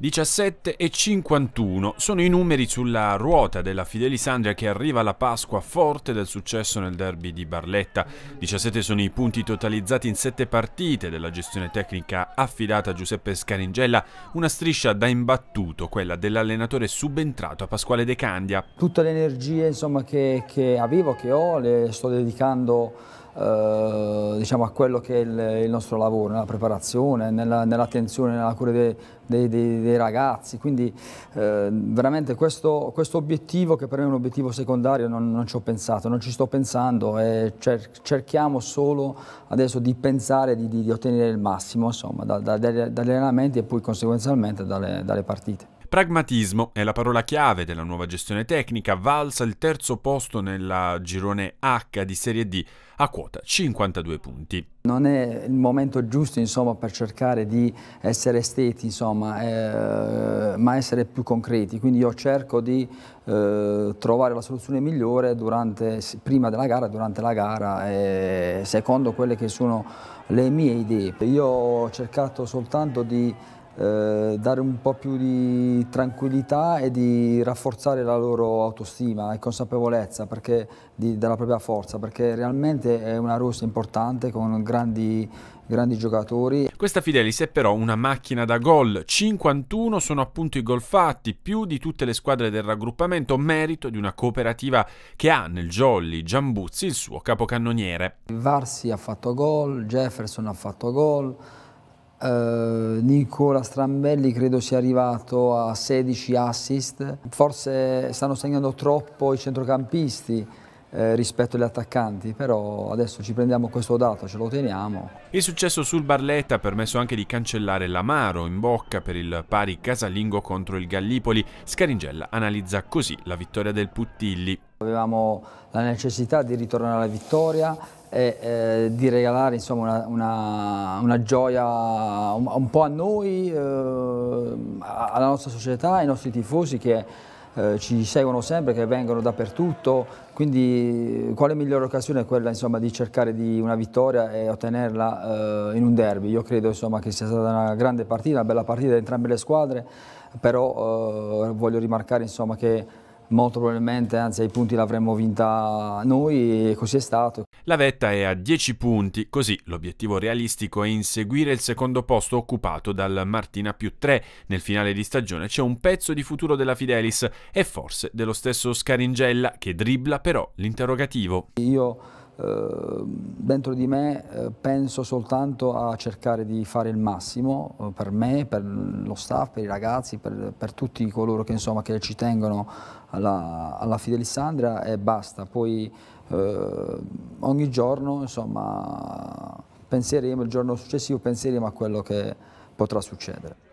17 e 51 sono i numeri sulla ruota della Fidelisandria che arriva alla Pasqua forte del successo nel derby di Barletta. 17 sono i punti totalizzati in 7 partite della gestione tecnica affidata a Giuseppe Scaringella, una striscia da imbattuto, quella dell'allenatore subentrato a Pasquale De Candia. Tutte le energie insomma, che, che, avevo, che ho, le sto dedicando eh, diciamo, a quello che è il, il, nostro lavoro, nella preparazione, nell'attenzione, nella cura dei, dei, dei, dei ragazzi. Quindi eh, veramente questo, questo, obiettivo, che per me è un obiettivo secondario, non, non ci ho pensato, non ci sto pensando e cer cerchiamo solo adesso di pensare di, di, di ottenere il massimo insomma, da, da, dagli allenamenti e poi conseguenzialmente dalle, dalle partite. Pragmatismo è la parola chiave della nuova gestione tecnica, valsa il terzo posto nella girone H di Serie D a quota 52 punti. Non è il momento giusto insomma, per cercare di essere esteti, insomma, eh, ma essere più concreti. Quindi io cerco di eh, trovare la soluzione migliore durante, prima della gara, durante la gara, eh, secondo quelle che sono le mie idee. Io ho cercato soltanto di eh, dare un po' più di tranquillità e di rafforzare la loro autostima e consapevolezza perché, di, della propria forza, perché realmente è una rossa importante con grandi grandi giocatori. Questa Fidelis è però una macchina da gol, 51 sono appunto i gol fatti, più di tutte le squadre del raggruppamento, merito di una cooperativa che ha nel Jolly Giambuzzi il suo capocannoniere. Varsi ha fatto gol, Jefferson ha fatto gol, Uh, Nicola Strambelli credo sia arrivato a 16 assist, forse stanno segnando troppo i centrocampisti eh, rispetto agli attaccanti, però adesso ci prendiamo questo dato, ce lo teniamo. Il successo sul Barletta ha permesso anche di cancellare l'amaro in bocca per il pari casalingo contro il Gallipoli. Scaringella analizza così la vittoria del Puttilli. Avevamo la necessità di ritornare alla vittoria, e eh, di regalare insomma, una, una, una, gioia un, un, po' a noi, eh, alla nostra società, ai nostri tifosi che eh, ci seguono sempre, che vengono dappertutto, quindi quale migliore occasione è quella insomma, di cercare di una vittoria e ottenerla eh, in un derby? Io credo insomma, che sia stata una grande partita, una bella partita da entrambe le squadre, però eh, voglio rimarcare che molto probabilmente, anzi ai punti l'avremmo vinta noi e così è stato. La vetta è a 10 punti, così l'obiettivo realistico è inseguire il secondo posto occupato dal Martina più 3. Nel finale di stagione c'è un pezzo di futuro della Fidelis e forse dello stesso Scaringella che dribbla però l'interrogativo. Io Ehm, dentro di me eh, penso soltanto a cercare di fare il massimo eh, per me, per lo staff, per i ragazzi, per, per tutti coloro che, insomma, che, ci tengono alla, alla Fidelissandria e basta. Poi eh, ogni giorno insomma, penseremo, il giorno successivo penseremo a quello che potrà succedere.